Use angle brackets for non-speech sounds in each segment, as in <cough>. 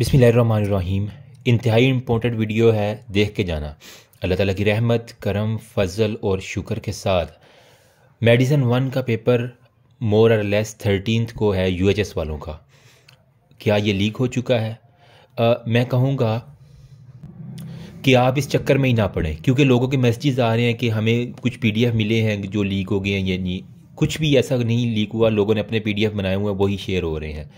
रहीम इंतहाई important video है देख के जाना अल्लाह ताला की रहमत करम फजल और शुक्र के साथ मेडिसन वन का पेपर मोर और लेस थर्टीन को है यूएचएस वालों का क्या ये लीक हो चुका है आ, मैं कहूँगा कि आप इस चक्कर में ही ना पड़ें क्योंकि लोगों के मैसेजेस आ रहे हैं कि हमें कुछ एफ मिले हैं जो लीक हो गए हैं या नहीं कुछ भी ऐसा नहीं लीक हुआ लोगों ने अपने एफ बनाए हुए हैं वही शेयर हो रहे हैं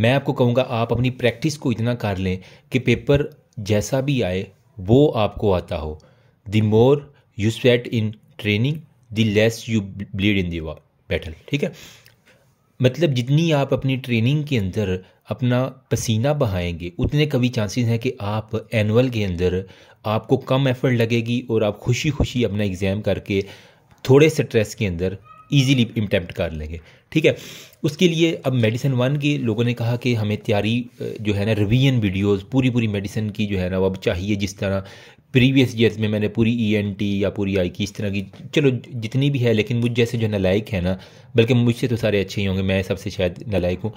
मैं आपको कहूँगा आप अपनी प्रैक्टिस को इतना कर लें कि पेपर जैसा भी आए वो आपको आता हो the more you sweat in training the less you bleed in the battle ठीक है मतलब जितनी आप अपनी ट्रेनिंग के अंदर अपना पसीना बहाएंगे उतने कभी चांसेस हैं कि आप एनुअल के अंदर आपको कम एफर्ट लगेगी और आप खुशी खुशी अपना एग्ज़ाम करके थोड़े स्ट्रेस के अंदर ईजीली इम्टैम्प्ट कर लेंगे ठीक है उसके लिए अब मेडिसिन वन के लोगों ने कहा कि हमें तैयारी जो है ना रिवीजन वीडियोस पूरी पूरी मेडिसिन की जो है ना वो अब चाहिए जिस तरह प्रीवियस ईयर्स में मैंने पूरी ईएनटी e या पूरी आई की इस तरह की चलो जितनी भी है लेकिन मुझ जैसे जो है नलायक है ना बल्कि मुझसे तो सारे अच्छे ही होंगे मैं सबसे शायद नलायक हूँ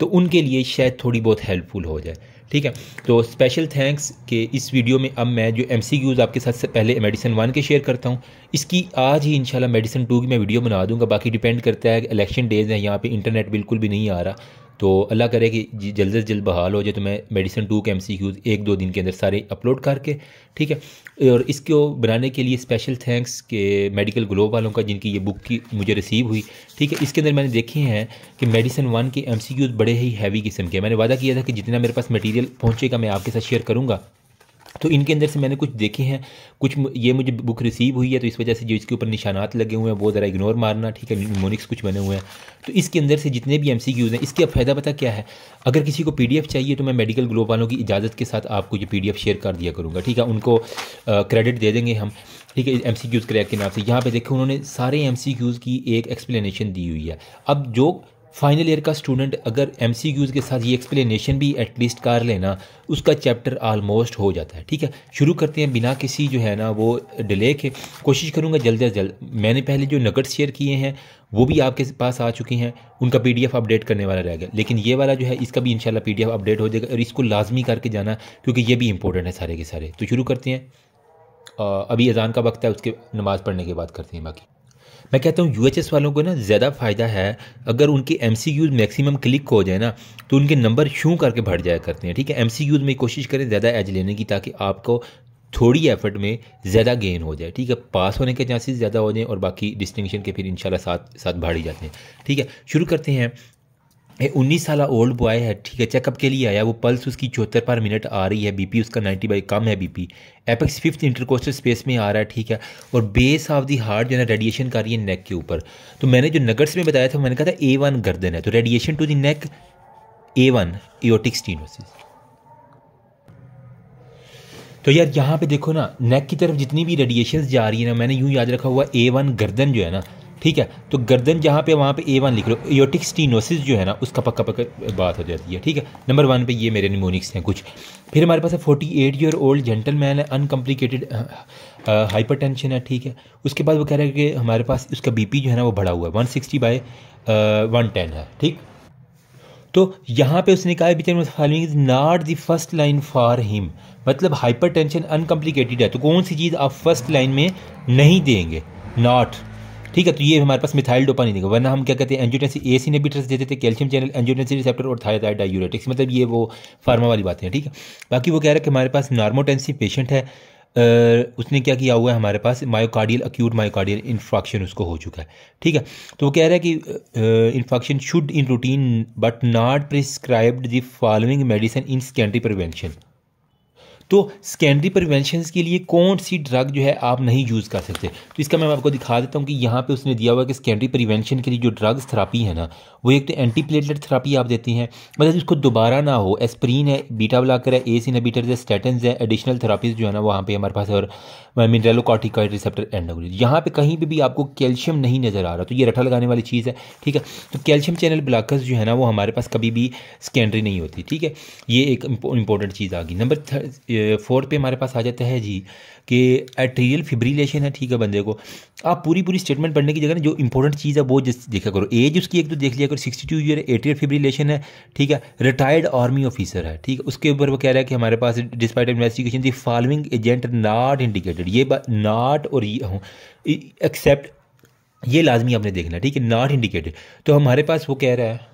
तो उनके लिए शायद थोड़ी बहुत हेल्पफुल हो जाए ठीक है तो स्पेशल थैंक्स के इस वीडियो में अब मैं जो एम आपके साथ से पहले मेडिसिन वन के शेयर करता हूँ इसकी आज ही इंशाल्लाह मेडिसिन टू की मैं वीडियो बना दूंगा बाकी डिपेंड करता है इलेक्शन डेज़ हैं यहाँ पे इंटरनेट बिल्कुल भी नहीं आ रहा तो अल्लाह करे कि जल्द से जल्द बहाल हो जाए तो मैं मेडिसन टू के एम सी क्यूज़ एक दो दिन के अंदर सारे अपलोड करके ठीक है और इसको बनाने के लिए स्पेशल थैंक्स के मेडिकल ग्लोब वालों का जिनकी ये बुक की मुझे रिसीव हुई ठीक है इसके अंदर मैंने देखे हैं कि मेडिसन वन के एम सी क्यूज़ बड़े ही हैवी किस्म के मैंने वादा किया था कि जितना मेरे पास मटीरियल पहुँचेगा मैं आपके साथ शेयर करूँगा तो इनके अंदर से मैंने कुछ देखे हैं कुछ ये मुझे बुक रिसीव हुई है तो इस वजह से जो इसके ऊपर निशानात लगे हुए हैं वो ज़रा इग्नोर मारना ठीक है मोनिक्स कुछ बने हुए हैं तो इसके अंदर से जितने भी एम सी क्यूज़ हैं इसका फ़ायदा पता क्या है अगर किसी को पी डी एफ चाहिए तो मैं मेडिकल ग्लोब वालों की इजाज़त के साथ आपको ये पी डी एफ शेयर कर दिया करूँगा ठीक है उनको क्रेडिट दे देंगे हम ठीक है एम सी क्यूज़ क्रैक के नाम से यहाँ पर देखें उन्होंने सारे एम सी क्यूज़ की एक एक्सप्लेनेशन दी हुई है अब जो फाइनल ईयर का स्टूडेंट अगर एम के साथ ये एक्सप्लेनेशन भी एटलीस्ट कर लेना उसका चैप्टर आलमोस्ट हो जाता है ठीक है शुरू करते हैं बिना किसी जो है ना वो डिले के कोशिश करूँगा जल्द अज जल्द मैंने पहले जो नगट शेयर किए हैं वो भी आपके पास आ चुकी हैं उनका पी अपडेट करने वाला गया लेकिन ये वाला जो है इसका भी इनशाला पी अपडेट हो जाएगा और इसको लाजमी करके जाना क्योंकि ये भी इंपॉर्टेंट है सारे के सारे तो शुरू करते हैं अभी अजान का वक्त है उसके नमाज़ पढ़ने के बाद करते हैं बाकी मैं कहता हूँ यू वालों को ना ज़्यादा फ़ायदा है अगर उनके M C Qs maximum click हो जाए ना तो उनके नंबर शू करके बढ़ जाया करते हैं ठीक है एम सी यूज़ में कोशिश करें ज़्यादा एज लेने की ताकि आपको थोड़ी एफर्ट में ज़्यादा गेन हो जाए ठीक है पास होने के चांसेस ज़्यादा हो जाएँ और बाकी डिस्टिंक्शन के फिर इंशाल्लाह साथ साथ बढ़ ही जाते हैं ठीक है शुरू करते हैं उन्नीस साल ओल्ड बॉय है ठीक है चेकअप के लिए आया वो पल्स उसकी चौहत्तर पर मिनट आ रही है बीपी उसका नाइन्टी बाई कम है BP apex fifth intercostal space में आ रहा है ठीक है और बेस ऑफ दी हार्ट जो है रेडिएशन कर रही है नेक के ऊपर तो मैंने जो नगर्स में बताया था मैंने कहा था ए वन गर्दन है तो radiation to the neck a one aortic stenosis तो यार यहाँ पे देखो ना नेक की तरफ जितनी भी रेडिएशन जा रही है ना मैंने यूँ याद रखा हुआ ए वन गर्दन जो है ना ठीक है तो गर्दन जहाँ पे वहाँ पे ए वन लिख लो एयोटिक स्टीनोसिस जो है ना उसका पक्का पक्का बात हो जाती है ठीक है नंबर वन पे ये मेरे निमोनिक्स हैं कुछ फिर हमारे पास है forty eight year old gentleman है अनकम्प्लिकेटेड हाइपर टेंशन है ठीक है उसके बाद वो कह रहे हैं कि हमारे पास उसका बी जो है ना वो बढ़ा हुआ है one sixty by one ten है ठीक तो यहाँ पे उसने कहा which are following is not the first line for him मतलब हाइपर टेंशन अनकम्प्लिकेटेड है तो कौन सी चीज़ आप फर्स्ट लाइन में नहीं देंगे नॉट ठीक है तो ये हमारे पास मिथाइल डोपा नहीं देगा वरना हम क्या कहते हैं एंजियोटेंसी ए सी ने भी देते थे कैल्शियम चैनल एंजियोटेंसी रिसेप्टर और थायराइड डायूरेटिक्स मतलब ये वो फार्मा वाली बातें हैं ठीक है बाकी वो कह रहे हैं कि हमारे पास नॉर्मोटेंसी पेशेंट है आ, उसने क्या किया हुआ है हमारे पास मायोकार्डियल अक्यूट मायोकार्डियल इन्फ्रैक्शन उसको हो चुका है ठीक है तो वो कह रहा है कि infarction should in routine but not prescribed the following medicine in secondary prevention तो सेकेंडरी प्रिवेंशन के लिए कौन सी ड्रग जो है आप नहीं यूज़ कर सकते तो इसका मैं आपको दिखा देता हूँ कि यहाँ पे उसने दिया हुआ कि सेकेंडरी प्रिवेंशन के लिए जो ड्रग्स थेरापी है ना वो एक तो एंटीप्लेटलेट थेरापी आप देती हैं मतलब इसको दोबारा ना हो एस्प्रीन है बीटा ब्लाकर है एस इनहिबिटर्स है स्टेटन्स है एडिशनल थेरापीज जो है ना वहाँ पर हमारे पास और मिनरलोकॉटिकॉइड रिसेप्टर एंडोग्रीज यहाँ पर कहीं पर भी, भी आपको कैल्शियम नहीं नज़र आ रहा तो ये रठा लगाने वाली चीज़ है ठीक है तो कैल्शियम चैनल ब्लाकर्स जो है ना वो हमारे पास कभी भी सेकेंडरी नहीं होती ठीक है ये एक इंपॉर्टेंट चीज़ आ गई नंबर थर्ड फोर्थ पे हमारे पास आ जाता है जी कि एट्रियल फिब्रिलेशन है ठीक है बंदे को आप पूरी पूरी स्टेटमेंट पढ़ने की जगह ना जो इंपॉर्टेंट चीज़ है वो देखा करो एज उसकी एक तो देख लिया करो sixty two year atrial fibrillation है ठीक है रिटायर्ड आर्मी ऑफिसर है ठीक है उसके ऊपर वो कह रहा है कि हमारे पास despite investigation the following agent not indicated ये नॉट और ये एक्सेप्ट हाँ, ये लाजमी आपने देखना ठीक है नॉट इंडिकेटेड तो हमारे पास वो कह रहा है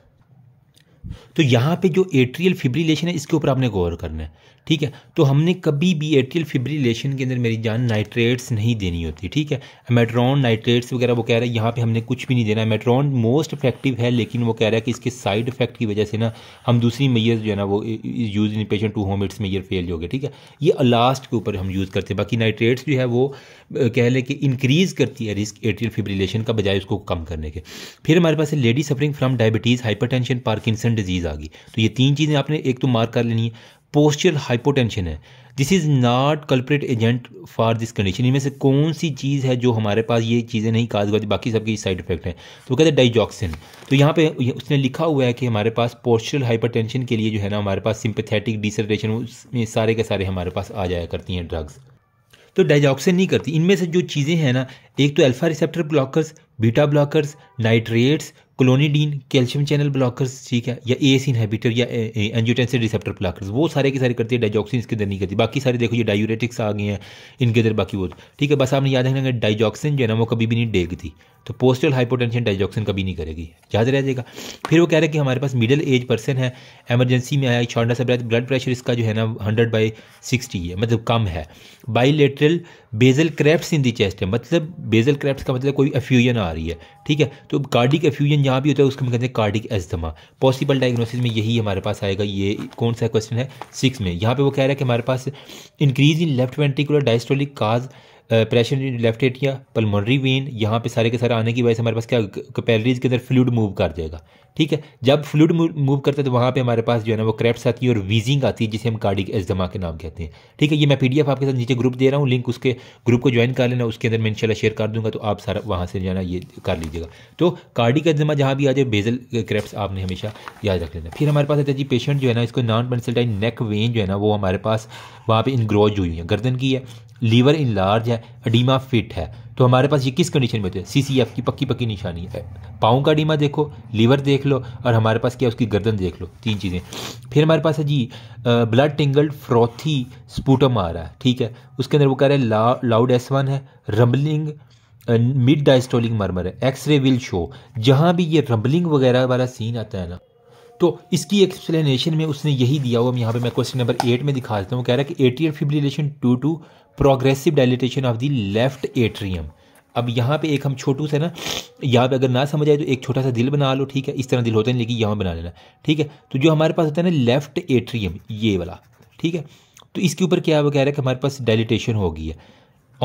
तो यहाँ पे जो एट्रियल फिब्रिलेशन है इसके ऊपर आपने गौर करना है ठीक है तो हमने कभी भी एट्रियल फिब्रिलेशन के अंदर मेरी जान नाइट्रेट्स नहीं देनी होती ठीक है मेट्रॉन नाइट्रेट्स वगैरह वो कह रहा है यहाँ पे हमने कुछ भी नहीं देना मेट्रॉन मोस्ट इफेक्टिव है लेकिन वो कह रहा है कि इसके साइड इफेक्ट की वजह से ना हम दूसरी मैयर जो है ना वो use in patient to whom it's mayor fail हो गया ठीक है ये अलास्ट के ऊपर हम यूज़ करते हैं बाकी नाइट्रेट्स जो है वो कह लें कि इंक्रीज़ करती है रिस्क एट्रियल फिब्रिलेशन का बजाय उसको कम करने के फिर हमारे पास है lady suffering from diabetes hypertension Parkinson disease चीज़ आ गई तो ये तीन चीज़ें आपने एक तो मार्क कर लेनी है पोस्चर हाइपोटेंशन है this is not culprit agent for this condition इनमें से कौन सी चीज़ है जो हमारे पास ये चीज़ें नहीं काज करती बाकी सबके साइड इफेक्ट हैं तो कहते हैं डाइजॉक्सिन तो यहाँ पे उसने लिखा हुआ है कि हमारे पास पोस्चरल हाइपरटेंशन के लिए जो है ना हमारे पास सिंपथेटिक डिसर्टेशन उसमें सारे के सारे हमारे पास आ जाया करती हैं ड्रग्स तो डाइजॉक्सिन नहीं करती इनमें से जो चीज़ें हैं ना एक तो alpha receptor blockers beta blockers nitrates clonidine calcium channel blockers ठीक है या ए एस इनहेबिटर या एंजियोटेंसिन रिसेप्टर ब्लॉकर्स वो सारे के सारे करती है डाइजॉक्सिन इसके अंदर नहीं करती बाकी सारे देखो ये डायूरेटिक्स आ गए हैं इनके अंदर बाकी वो ठीक है बस आपने याद रखना डाइजॉक्सिन जो है ना वो कभी भी नहीं डेगती तो पोस्टल हाइपोटेंशन डाइजॉक्सन कभी नहीं करेगी याद रह जाएगा फिर वो कह रहे हैं कि हमारे पास मिडिल एज पर्सन है एमरजेंसी में आया छोटा सा ब्लड प्रेशर इसका जो है ना हंड्रेड बाई सिक्सटी है मतलब कम है bilateral basal crepts in the chest है मतलब बेजल क्रैप्स का मतलब कोई अफ्यूजन आ रही है ठीक है तो कार्डिक एफ्यूजन जहाँ भी होता है उसको हम कहते हैं कार्डिक एस्थमा पॉसिबल डायग्नोसिस में यही हमारे पास आएगा ये कौन सा क्वेश्चन है सिक्स में यहाँ पे वो कह रहे हैं कि हमारे पास increase in left ventricular diastolic cause pressure in left atria pulmonary vein यहाँ पे सारे के सारे आने की वजह से हमारे पास क्या कैलरीज के अंदर फ्लूड मूव कर जाएगा ठीक है जब फ्लूड मूव करता है तो वहाँ पे हमारे पास जो है ना वो क्रैप्स आती है और वीजिंग आती है जिसे हम कार्डिक एजमा के नाम कहते हैं ठीक है ये मैं पीडीएफ आपके साथ नीचे ग्रुप दे रहा हूँ लिंक उसके ग्रुप को ज्वाइन कर लेना उसके अंदर मैं इनशाला शेयर कर दूंगा तो आप सारा वहाँ से जो है ना ये कर लीजिएगा तो कार्डिक एजमा जहाँ भी आ जाए बेजल क्रैप्स आपने हमेशा याद रख लेना फिर हमारे पास आता है जी पेशेंट जो है ना इसको नॉन पेंसिल्टाइन नेक वेन जो है ना वो हमारे पास वहाँ पर इनग्रोज हुई है गर्दन की है लीवर इन लार्ज है अडीमा फिट है तो हमारे पास ये किस कंडीशन में होते हैं सी की पक्की पक्की निशानी है पाओं का अडीमा देखो लीवर देख लो और हमारे पास क्या उसकी गर्दन देख लो तीन चीज़ें फिर हमारे पास है जी ब्लड टिंगल्ड फ्रॉथी स्पूटम आ रहा है ठीक है उसके अंदर वो कह रहे हैं ला, लाउड एस वन है रम्बलिंग मिड डाइस्टोलिंग मर्मर है एक्सरे विल शो जहाँ भी ये रम्बलिंग वगैरह वाला सीन आता है ना तो इसकी एक्सप्लेनेशन में उसने यही दिया हुआ यहाँ पे मैं क्वेश्चन नंबर एट में दिखा देता हूँ कह रहा है कि atrial fibrillation to to progressive dilatation of the left atrium अब यहाँ पे एक हम छोटू से ना यहाँ पे अगर ना समझ आए तो एक छोटा सा दिल बना लो ठीक है इस तरह दिल होता है लेकिन यहाँ बना लेना ठीक है तो जो हमारे पास होता है ना लेफ्ट एट्रियम ये वाला ठीक है तो इसके ऊपर क्या वो कह रहा है कि हमारे पास डायलिटेशन होगी है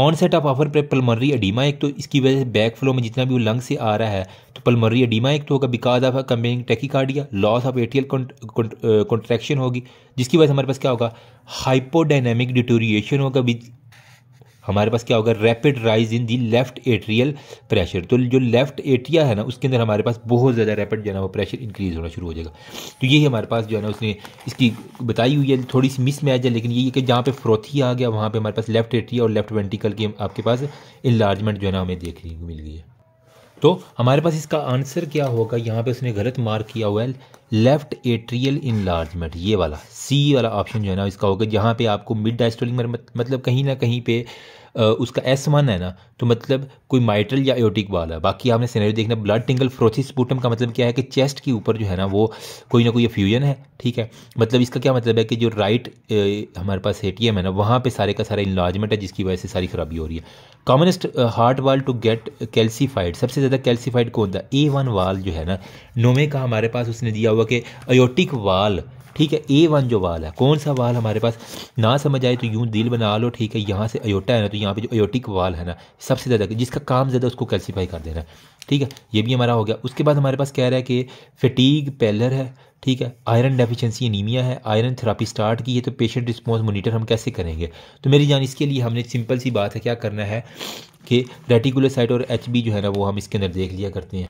ऑन सेट ऑफ आफर पर पलमरी एडीमा एक तो इसकी वजह से बैक फ्लो में जितना भी वो लंग से आ रहा है तो पलमरी अडीमा एक तो होगा because of combing tachycardia loss of atrial contraction होगी जिसकी वजह से हमारे पास क्या होगा हाइपोडाइनमिक डिटोरिएशन होगा विद हमारे पास क्या होगा rapid rise in the left atrial pressure तो जो लेफ्ट एट्रिया है ना उसके अंदर हमारे पास बहुत ज़्यादा रैपिड जो है ना वो प्रेशर इंक्रीज होना शुरू हो जाएगा तो यही हमारे पास जो है ना उसने इसकी बताई हुई है थोड़ी सी मिसमैच है लेकिन ये कि जहाँ पे फ्रोथी आ गया वहाँ पर हमारे पास लेफ्ट एट्रिया और लेफ्ट वेंटिकल की आपके पास इलार्जमेंट जो है ना हमें देखने को मिल गई है तो हमारे पास इसका आंसर क्या होगा यहाँ पे उसने गलत मार्क किया हुआ है लेफ्ट एट्रियल इनलार्जमेंट ये वाला सी वाला ऑप्शन जो है ना इसका होगा जहाँ पे आपको मिड डाइस्टोलिंग मतलब कहीं ना कहीं पे उसका एस वन है ना तो मतलब कोई माइट्रल या एयोटिक वाल है बाकी आपने सिनेरियो देखना ब्लड टिंगल फ्रोथिस बूटम का मतलब क्या है कि चेस्ट के ऊपर जो है ना वो कोई ना कोई फ्यूजन है ठीक है मतलब इसका क्या मतलब है कि जो राइट हमारे पास ए है ना वहाँ पर सारे का सारा इलाजमेंट है जिसकी वजह से सारी खराबी हो रही है commonest heart valve to get calcified सबसे ज़्यादा कैल्सीफाइड कौन था ए वन वाल जो है ना नोमे का हमारे पास उसने दिया हुआ कि अयोटिक वाल ठीक है ए वन जो वाल है कौन सा वाल हमारे पास ना समझ आए तो यूँ दिल बना लो ठीक है यहाँ से अयोटा है ना तो यहाँ पे जो अयोटिक वाल है ना सबसे ज़्यादा जिसका काम ज़्यादा उसको कैल्सीफाई कर देना ठीक है ये भी हमारा हो गया उसके बाद हमारे पास कह रहा है कि फटीग पेलर है ठीक है आयरन डेफिशिएंसी एनीमिया है आयरन थेरापी स्टार्ट की है तो पेशेंट रिस्पॉन्स मोनीटर हम कैसे करेंगे तो मेरी जान इसके लिए हमने सिंपल सी बात है क्या करना है कि रेटिकुलर साइट और एच जो है ना वो हम इसके अंदर देख लिया करते हैं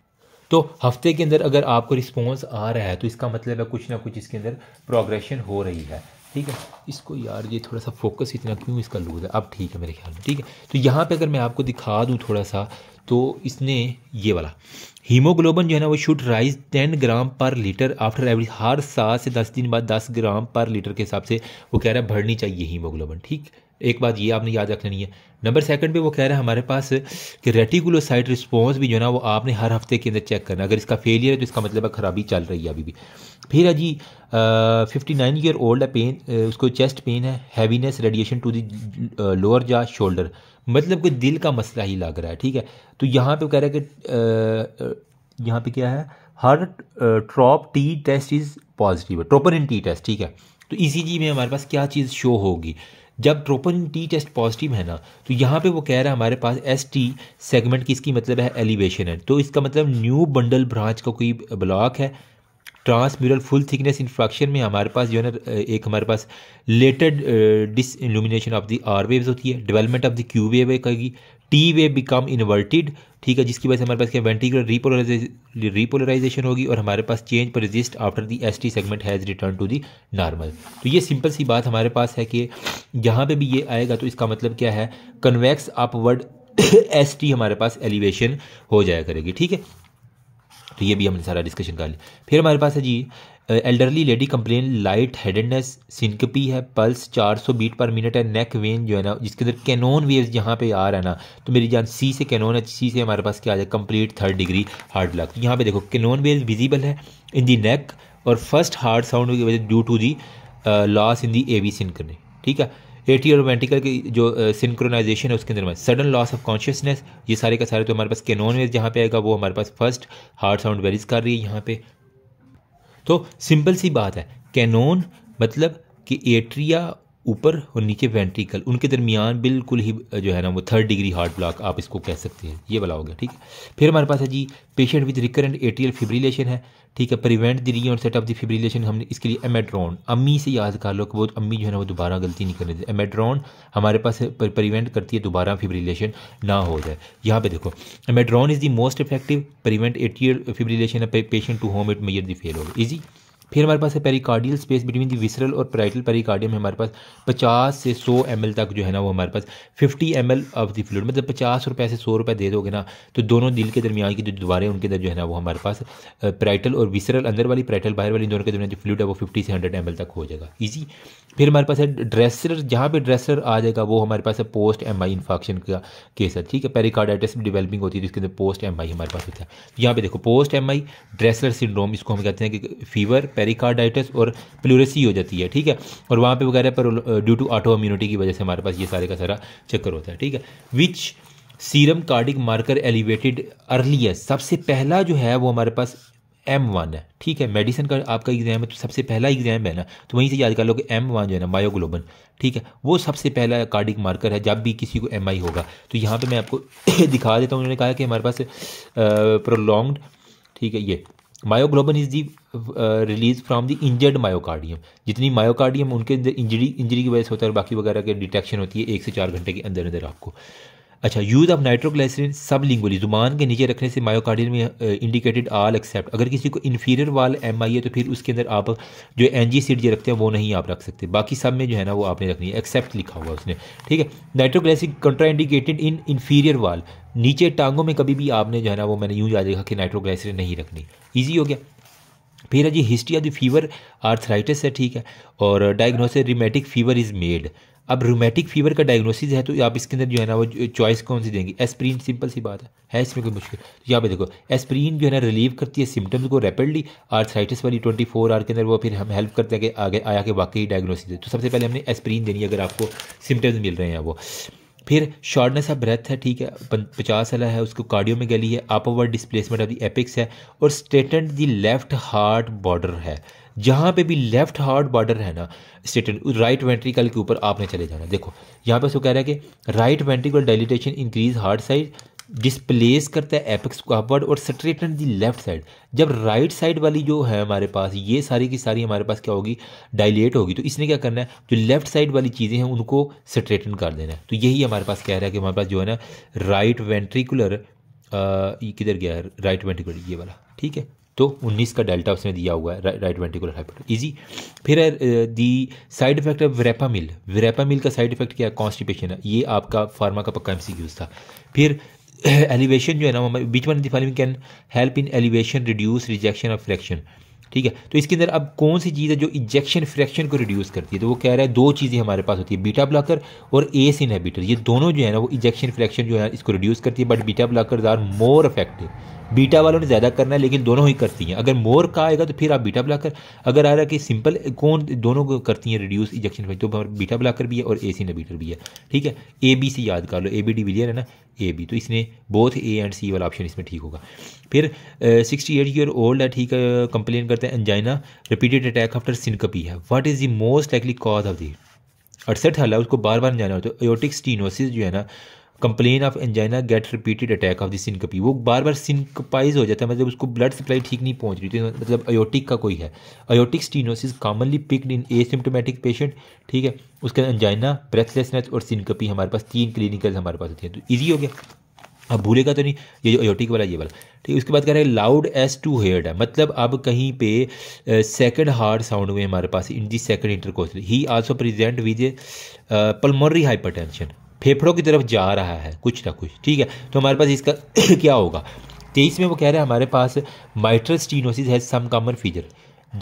तो हफ्ते के अंदर अगर आपको रिस्पॉन्स आ रहा है तो इसका मतलब है कुछ ना कुछ इसके अंदर प्रोग्रेशन हो रही है ठीक है इसको यार ये थोड़ा सा फोकस इतना क्यों इसका लूज है अब ठीक है मेरे ख्याल में ठीक है तो यहाँ पे अगर मैं आपको दिखा दूँ थोड़ा सा तो इसने ये वाला हीमोग्लोबन जो है ना वो शुड राइज टेन ग्राम पर लीटर आफ्टर एवरी हर सात से दस दिन बाद दस ग्राम पर लीटर के हिसाब से वो कह रहा है बढ़नी चाहिए हीमोग्लोबन ठीक एक बात ये आपने याद रखनी है नंबर सेकंड पे वो कह रहा है हमारे पास कि रेटिकुलोसाइट रिस्पॉन्स भी जो है ना वो आपने हर हफ्ते के अंदर चेक करना अगर इसका फेलियर है तो इसका मतलब है खराबी चल रही है अभी भी फिर है जी फिफ्टी नाइन ईयर ओल्ड है पेन उसको चेस्ट पेन है heaviness radiation to the lower jaw shoulder मतलब कि दिल का मसला ही लग रहा है ठीक है तो यहाँ पर कह रहा है कि यहाँ पे क्या है her trop T test is positive है ट्रोपर इन टी टेस्ट ठीक है तो ई में हमारे पास क्या चीज़ शो होगी जब ट्रोपन टी टेस्ट पॉजिटिव है ना तो यहाँ पे वो कह रहा है हमारे पास एस टी सेगमेंट की इसकी मतलब है एलिवेशन है तो इसका मतलब न्यू बंडल ब्रांच का कोई ब्लॉक है ट्रांसम्यूरल फुल थिकनेस इन्फ्रैक्शन में हमारे पास जो है ना एक हमारे पास late dis illumination of the R waves होती है development of the Q wave कहेगी टी वे बिकम इन्वर्टेड ठीक है जिसकी वजह से हमारे पास क्या वेंटिकुलर रिपोलराइजेशन रिपोलराइजेशन होगी और हमारे पास change persist after the S T segment has return to the normal तो ये सिंपल सी बात हमारे पास है कि जहाँ पे भी ये आएगा तो इसका मतलब क्या है कन्वेक्स अपवर्ड एस टी हमारे पास एलिवेशन हो जाया करेगी ठीक है तो ये भी हमने सारा डिस्कशन कर लिया फिर हमारे पास है जी elderly lady complain light headedness syncope है पल्स 400 बीट पर मिनट है नेक वेन जो है ना जिसके अंदर कैनोन वेव्स यहाँ पे आ रहा है ना तो मेरी जान सी से कैनोन है सी से हमारे पास क्या आ जाए complete third degree heart block यहाँ पे देखो कैनोन वेव्स विजिबल है इन दी नेक और फर्स्ट हार्ड साउंड की वजह due to the loss in the A V synchrony ठीक है एटी और वेंटिकल की जो सिंक्रोनाइजेशन है उसके अंदर में सडन लॉस ऑफ कॉन्शियसनेस ये सारे का सारे तो हमारे पास कैनोन वेव जहाँ पे आएगा वो हमारे पास फर्स्ट हार्ड साउंड वेरीज कर रही है यहाँ पे तो सिंपल सी बात है कैनोन मतलब कि एट्रिया ऊपर और नीचे वेंट्रिकल उनके दरमियान बिल्कुल ही जो है ना वो थर्ड डिग्री हार्ट ब्लॉक आप इसको कह सकते हैं ये वाला हो गया ठीक है फिर हमारे पास है जी patient with recurrent atrial fibrillation है ठीक है prevent the reset of the fibrillation हमने इसके लिए एमेड्रॉन अम्मी से याद कर लो कि वो अम्मी जो है ना वो दोबारा गलती नहीं करने देते एमेड्रॉन हमारे पास प्रिवेंट करती है दोबारा फिब्रिलेशन ना हो जाए यहाँ पे देखो amiodarone is the most effective prevent atrial fibrillation patient to whom it mayor the fail होगा इजी फिर हमारे पास है pericardial space between the visceral और पेराइटल पेरिकार्डियम हमारे पास पचास से सौ एम तक जो है ना वो हमारे पास fifty M of the fluid मतलब पचास रुपये से सौ रुपये दे दोगे ना तो दोनों दिल के दरमियान की जो दीवारें उनके अंदर जो है ना वो हमारे पास पेराइटल और विसरल अंदर वाली पेराइटल बाहर वाली दोनों के दरमियान जो फ्लूड है वो फिफ्टी से हंड्रेड एम तक हो जाएगा ईजी फिर हमारे पास है ड्रेसर जहाँ पे ड्रेसर आ जाएगा वो हमारे पास है पोस्ट एम आई इन्फेक्शन का केस है ठीक है पेरिकार्डाइटिस डेवलपिंग होती है जिसके तो अंदर पोस्ट एम आई हमारे पास होता है यहाँ पे देखो post M I Dressler syndrome इसको हम कहते हैं कि फीवर पेरिकार्डाइटिस और प्लूरेसी हो जाती है ठीक है और वहाँ पर वगैरह पर ड्यू टू ऑटो इम्यूनिटी की वजह से हमारे पास ये सारे का सारा चक्कर होता है ठीक है which serum cardiac marker elevated early सबसे पहला जो है वो हमारे पास एम वन है ठीक है मेडिसिन का आपका एग्जाम है तो सबसे पहला एग्जाम है ना तो वहीं से याद कर लो कि एम वन जो है ना मायोग्लोबन ठीक है वो सबसे पहला कार्डिक मार्कर है जब भी किसी को एम आई होगा तो यहाँ पे मैं आपको <coughs> दिखा देता हूँ उन्होंने कहा कि हमारे पास प्रोलॉन्ग्ड ठीक है ये myoglobin is the release from the injured myocardium जितनी मायोकार्डियम उनके अंदर इंजरी इंजरी की वजह से होता है और बाकी वगैरह के डिटेक्शन होती है एक से चार घंटे के अंदर अंदर आपको अच्छा यूज़ ऑफ नाइट्रोग्लाइसरीन सब लिंगुअली जुबान के नीचे रखने से मायोकार्डियल में इंडिकेटेड आल एक्सेप्ट अगर किसी को इन्फीरियर वाल एम आई है तो फिर उसके अंदर आप जो एन जी सीट जो रखते हैं वो नहीं आप रख सकते बाकी सब में जो है ना वो आपने रखनी है एक्सेप्ट लिखा हुआ उसने ठीक है नाइट्रोग्लाइसिन इंडिकेटेड इन इन्फीरियर वाल नीचे टांगों में कभी भी आपने जो है ना वो मैंने यूँ याद रखा कि नाइट्रोग्लाइसरीन नहीं रखनी ईजी हो गया फिर है जी history of the fever arthritis है ठीक है और diagnosis rheumatic fever is made अब रोमेटिक फीवर का डायग्नोसिस है तो आप इसके अंदर जो है ना वो चॉइस कौन सी देंगे एस्प्रीन सिंपल सी बात है है इसमें कोई मुश्किल तो यहाँ पे देखो एस्प्रीन जो है ना रिलीव करती है सिम्टम्स को रैपिडली आर्थराइटिस वाली ट्वेंटी फोर आर के अंदर वो फिर हम हेल्प करते हैं कि आगे आया कि वाकई डायग्नोसिस तो सबसे पहले हमने एस्प्रीन देनी है अगर आपको सिम्टम्स मिल रहे हैं वो फिर शॉर्टनेस ऑफ ब्रेथ है ठीक है पचास एल है उसको कार्डियो में गली है upward displacement of the apex है और straighten the left heart border है जहाँ पे भी लेफ्ट हार्ड बॉर्डर है ना स्टेट राइट वेंट्रिकल के ऊपर आपने चले जाना देखो यहाँ पे उसको कह रहा है कि right ventricle dilatation increase heart side displace करता है एपेक्स को अपवर्ड और स्ट्रेटन दी लेफ्ट साइड जब राइट साइड वाली जो है हमारे पास ये सारी की सारी हमारे पास क्या होगी डायलेट होगी तो इसने क्या करना है जो लेफ्ट साइड वाली चीज़ें हैं उनको स्ट्रेटन कर देना है तो यही हमारे पास कह रहा है कि हमारे पास जो है ना राइट वेंट्रिकुलर किधर गया है राइट वेंट्रिकुलर ये वाला ठीक है तो 19 का डेल्टा उसमें दिया हुआ है राइट वेंटिकुलर हाइपोटेंस इजी फिर है दी साइड इफेक्ट है वेपामिल वेपामिल का साइड इफेक्ट क्या है कॉन्स्टिपेशन है ये आपका फार्मा का पक्का यूज था फिर एलिवेशन <clears throat> जो है ना which one the following can help in elevation reduce rejection of fraction ठीक है तो इसके अंदर अब कौन सी चीज़ है जो इजेक्शन फ्रैक्शन को रिड्यूस करती है तो वो कह रहा है दो चीज़ें हमारे पास होती है बीटा ब्लॉकर और एस इनहेबिटर ये दोनों जो है ना वो इजेक्शन फ्रैक्शन जो है इसको रिड्यूस करती है but beta blocker are more effective beta वालों ने ज़्यादा करना है लेकिन दोनों ही करती हैं अगर मोर का आएगा तो फिर आप बीटा ब्लाकर अगर आ रहा है कि सिंपल कौन दोनों को करती हैं रिड्यूस इजेक्शन तो बीटा ब्लाकर भी है और ए सी नबीटर भी है ठीक है ए बी सी याद कर लो ए बी डी विलियर है ना ए बी तो इसने बोथ ए एंड सी वाला ऑप्शन इसमें ठीक होगा फिर सिक्सटी एट ईयर ओल्ड है ठीक है कंप्लेन करते हैं angina repeated attack after syncope है what is the most likely cause of the अड़सठ साल है उसको बार बार जाना होता है एयोटिक स्टीनोसिस जो है ना complain of angina get repeated attack of the syncope वो बार बार सिंकपाइज हो जाता है मतलब उसको ब्लड सप्लाई ठीक नहीं पहुंच रही थी मतलब अयोटिक का कोई है aortic stenosis commonly picked in asymptomatic patient ठीक है उसके एंजाइना ब्रेथलेसनेस और सिंकपी हमारे पास तीन क्लिनिकल हमारे पास होती है तो ईजी हो गया अब भूलेगा तो नहीं ये जो अयोटिक वाला ये वाला ठीक उसके बाद कह रहे हैं लाउड एस टू हेयर्ड है मतलब अब कहीं पे सेकंड हार्ड साउंड हुए हमारे पास in the second intercostal he also present with pulmonary hypertension फेफड़ों की तरफ जा रहा है कुछ ना कुछ ठीक है तो हमारे पास इसका <coughs> क्या होगा तेईस में वो कह रहे हैं हमारे पास माइट्रल स्टीनोसिस है सम कॉमन फीजर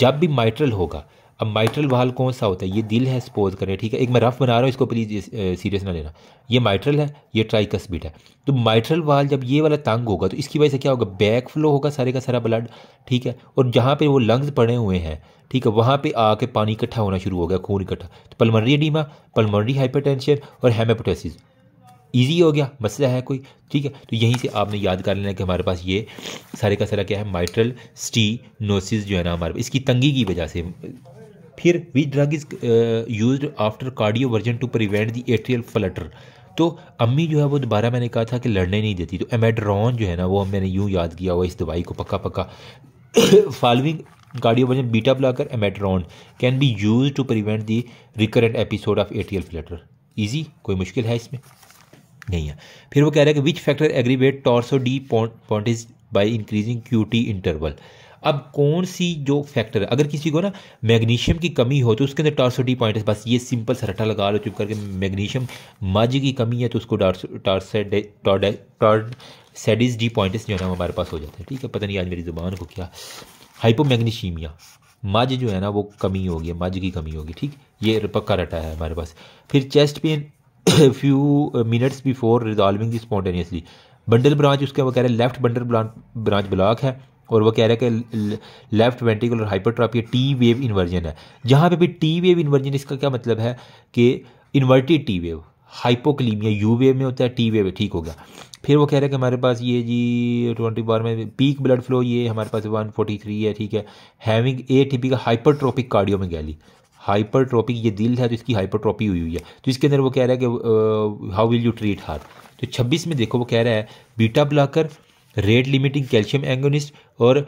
जब भी माइट्रल होगा अब माइट्रल वाल कौन सा होता है ये दिल है सपोज करें ठीक है एक मैं रफ बना रहा हूँ इसको प्लीज़ सीरियस ना लेना ये माइट्रल है ये ट्राइकस्पिड है तो माइट्रल वाल जब ये वाला तंग होगा तो इसकी वजह से क्या होगा बैक फ्लो होगा सारे का सारा ब्लड ठीक है और जहाँ पर वो लंग्स पड़े हुए हैं ठीक है वहाँ पे आके पानी इकट्ठा होना शुरू हो गया खून इकट्ठा तो पलमनरी डीमा पलमरी हाइपरटेंशन और हेमापोटेसिस ईजी हो गया मसला है कोई ठीक है तो यहीं से आपने याद कर लेना कि हमारे पास ये सारे का सारा क्या है माइट्रल स्टी नोसिस जो है ना हमारे इसकी तंगी की वजह से फिर which drug is use after cardioversion to prevent the atrial flutter तो अम्मी जो है वो दोबारा मैंने कहा था कि लड़ने नहीं देती तो एमेड्रॉन जो है ना वो मैंने यूँ याद किया हुआ इस दवाई को पक्का पक्का following cardioversion beta blocker amiodarone can be use to prevent the recurrent episode of atrial flutter easy कोई मुश्किल है इसमें नहीं है फिर वो कह रहे हैं कि which factor aggravate torsade de pointes is by increasing Q T interval अब कौन सी जो फैक्टर है अगर किसी को ना मैग्नीशियम की कमी हो तो उसके अंदर टारसोडी पॉइंट बस ये सिंपल सा रट्टा लगा लो चुप करके मैग्नीशियम मज की कमी है तो उसको सेडिस डी पॉइंट्स जो है ना हमारे पास हो जाते हैं ठीक है पता नहीं आज मेरी ज़ुबान को क्या हाइपोमैग्नीशियमिया मज जो है ना वो कमी होगी मज की कमी होगी ठीक ये पक्का रटा है हमारे पास फिर chest pain few minutes before resolving spontaneously bundle branch उसके वगैरह लेफ्ट बंडल ब्रांच ब्लॉक है और वो कह रहे हैं कि left ventricular hypertrophy T wave inversion है जहाँ पे भी टी वेव इन्वर्जन इसका क्या मतलब है कि inverted T wave hypokalemia U wave में होता है टी वेव ठीक हो गया फिर वो कह रहे हैं कि हमारे पास ये जी ट्वेंटी बार में पीक ब्लड फ्लो ये हमारे पास वन फोर्टी थ्री है ठीक है हैविंग ए का हाइपरट्रॉपिक कार्डियो में गैली हाइपरट्रॉपिक ये दिल है तो इसकी हाइपरट्रॉपी हुई हुई है तो इसके अंदर वो कह रहा है कि how will you treat heart तो छब्बीस में देखो वो कह रहा है beta blocker rate limiting calcium antagonist और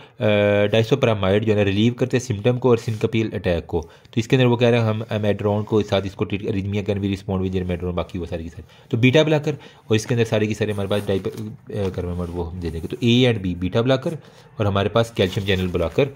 डाइसोप्रामाइड जो है रिलीव करते हैं सिम्टम को और सिंकपील अटैक को तो इसके अंदर वो कह रहे हैं हम एमेड्रॉन को साथ इसको treat arrhythmia can be respond with amiodarone बाकी वो सारी की सारी तो बीटा ब्लाकर और इसके अंदर सारे की सारे हमारे पास डाइप करमेमोड वो हम दे देंगे तो A and B beta blocker और हमारे पास कैल्शियम चैनल ब्लाकर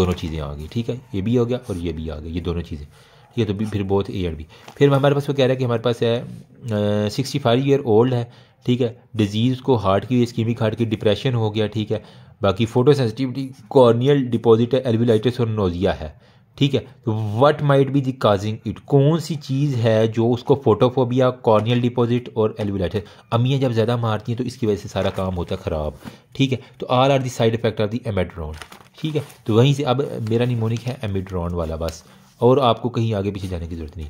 दोनों चीज़ें आ गई ठीक है ये भी हो गया और ये भी आ गया ये दोनों चीज़ें ठीक है तो भी फिर बहुत ए एंड बी फिर हमारे पास वो कह रहा है कि हमारे पास है सिक्सटी फाइव ईयर ओल्ड है ठीक है डिजीज़ को हार्ट की स्कीमिक हार्ट की डिप्रेशन हो गया ठीक है बाकी फोटो सेंसिटिविटी कॉर्नियल डिपॉजिट है एलविलाइटिस और नोजिया है ठीक है तो what might be the causing it कौन सी चीज़ है जो उसको फोटोफोबिया कॉर्नियल डिपॉजिट और एलविलाइटिस अमियाँ जब ज़्यादा मारती हैं तो इसकी वजह से सारा काम होता है ख़राब ठीक है तो all are the side effect are the amiodarone ठीक है तो वहीं से अब मेरा निमोनिक है एमिड्रॉन वाला बस और आपको कहीं आगे पीछे जाने की जरूरत नहीं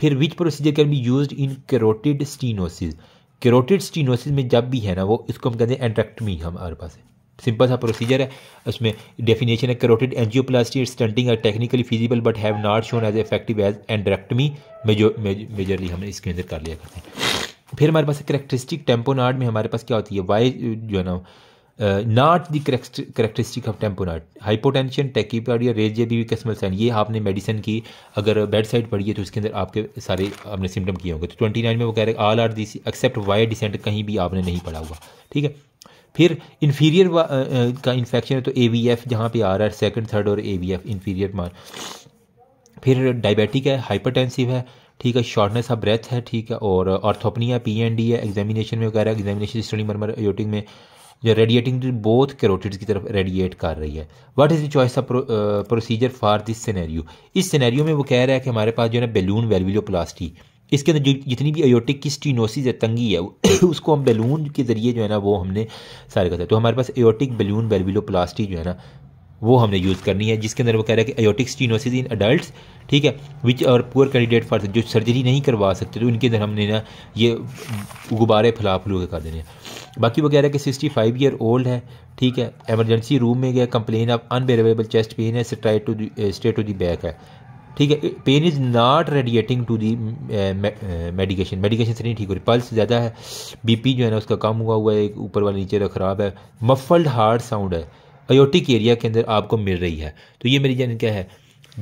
फिर which procedure can be use in carotid stenosis carotid stenosis में जब भी है ना वो इसको हम कहते हैं एंट्रेक्टमी हमारे पास है सिंपल सा प्रोसीजर है उसमें डेफिनेशन है carotid angioplasty stenting are technically feasible but have not shown as effective as major majorly हमने इसके अंदर कर लिया करते हैं फिर हमारे पास करेक्टरिस्टिक टेम्पोनार्ड में हमारे पास क्या होती है वाई जो है ना not uh, the the characteristic of tamponade hypotension भी रेजियबीविकसमल साइन ये आपने मेडिसिन की अगर बेड साइड पढ़ी है तो उसके अंदर आपके सारे आपने सिम्टम किए होंगे तो ट्वेंटी नाइन में वो कह रहे हैं all are this except Y descent कहीं भी आपने नहीं पढ़ा हुआ ठीक है फिर इन्फीरियर का इन्फेक्शन है तो ए वी एफ जहाँ पर आ रहा है सेकेंड थर्ड और ए वी एफ इन्फीरियर मार फिर डायबिटिक है हाइपरटेंसिव है ठीक है शॉर्टनेस ऑफ ब्रेथ है ठीक है और ऑर्थोपनिया पी एन डी है एग्जामिनेशन में वगैरह एग्जामिनेशन स्टडी मरमर योटिंग में जो रेडिएटिंग बोथ कैरोटिड्स की तरफ रेडिएट कर रही है what is the choice of procedure for this scenario इस सिनेरियो में वो कह रहा है कि हमारे पास जो है ना बैलून वेलविलोप्लास्टी इसके अंदर जो जितनी भी एयोटिक की स्टीनोसिस है तंगी है <coughs> उसको हम बैलून के ज़रिए जो है ना वो हमने सारे हैं तो हमारे पास एयोटिक बैलून वेलविलोप्लास्टी जो है ना वो हमने यूज़ करनी है जिसके अंदर वो कह रहा है कि एयोटिक स्टीनोसिस इन अडल्ट ठीक है विच और पुअर कैंडिडेट फॉर जो सर्जरी नहीं करवा सकते तो उनके अंदर हमने ना ये गुब्बारे फैला फलू के कर देने हैं बाकी वो कह रहा है कि सिक्सटी फाइव ईयर ओल्ड है ठीक है एमरजेंसी रूम में गया complain of unbearable chest pain है straight to straight to the back है ठीक है pain is not radiating to the medication medication से नहीं ठीक हो रही पल्स ज़्यादा है बीपी जो है ना उसका कम हुआ हुआ है ऊपर वाला नीचे का ख़राब है मफल्ड हार्ट साउंड है अयोटिक एरिया के अंदर आपको मिल रही है तो ये मेरी जान क्या है